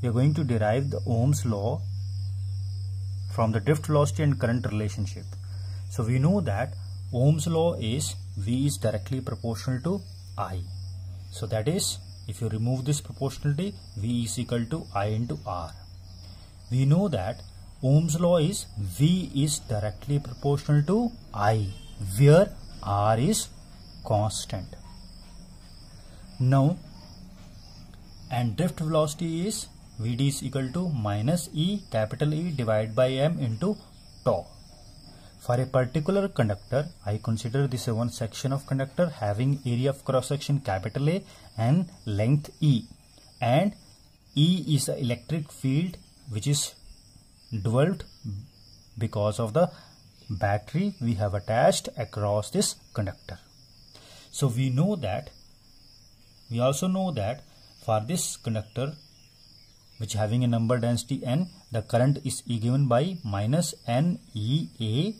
we are going to derive the Ohm's law from the drift velocity and current relationship. So we know that Ohm's law is V is directly proportional to I. So that is if you remove this proportionality V is equal to I into R. We know that Ohm's law is V is directly proportional to I where R is constant. Now and drift velocity is Vd is equal to minus E capital E divided by M into tau. For a particular conductor, I consider this one section of conductor having area of cross section capital A and length E. And E is the electric field which is developed because of the battery we have attached across this conductor. So we know that, we also know that for this conductor which having a number density n. The current is E given by minus N E A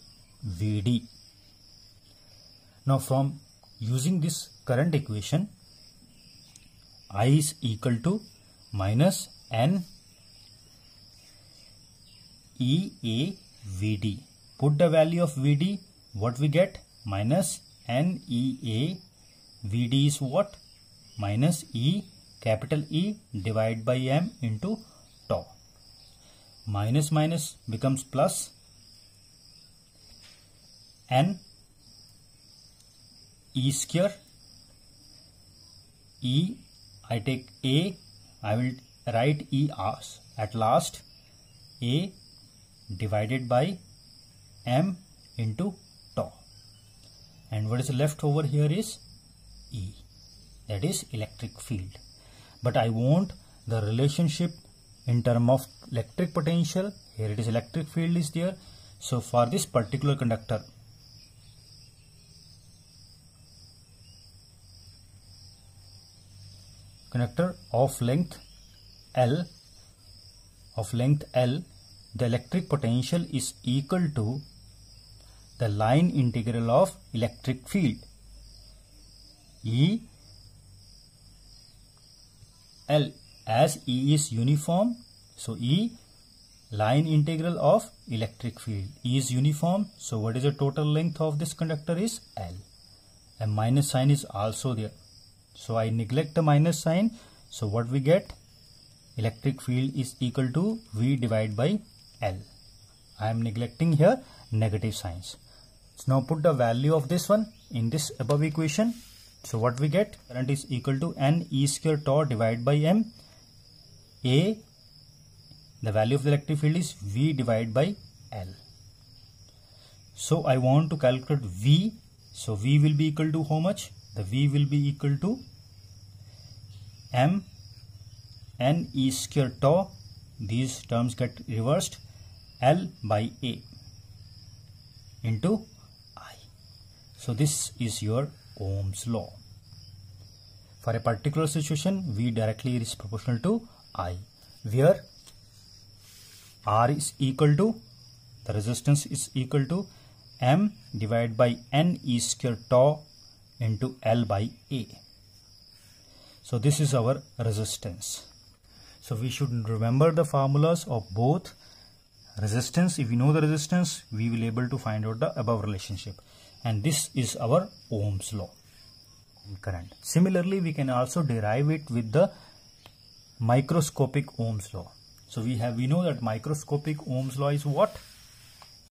V D. Now from using this current equation, I is equal to minus N E A V D. Put the value of V D, what we get? Minus N E A V D is what? Minus E capital E divided by M into tau. Minus minus becomes plus N E square E I take A I will write E as at last A divided by M into tau and what is left over here is E that is electric field but I want the relationship in term of electric potential here it is electric field is there so for this particular conductor conductor of length L of length L the electric potential is equal to the line integral of electric field E L as E is uniform. So E line integral of electric field E is uniform. So what is the total length of this conductor is L. A minus sign is also there. So I neglect the minus sign. So what we get electric field is equal to V divided by L. I am neglecting here negative signs. So now put the value of this one in this above equation so what we get? Current is equal to N E square tau divided by M. A, the value of the electric field is V divided by L. So I want to calculate V. So V will be equal to how much? The V will be equal to M N E square tau. These terms get reversed. L by A into I. So this is your Ohm's law. For a particular situation, V directly is proportional to I, where R is equal to, the resistance is equal to M divided by N E square tau into L by A. So this is our resistance. So we should remember the formulas of both resistance. If we know the resistance, we will able to find out the above relationship and this is our Ohm's law current. Similarly, we can also derive it with the microscopic Ohm's law. So we have we know that microscopic Ohm's law is what?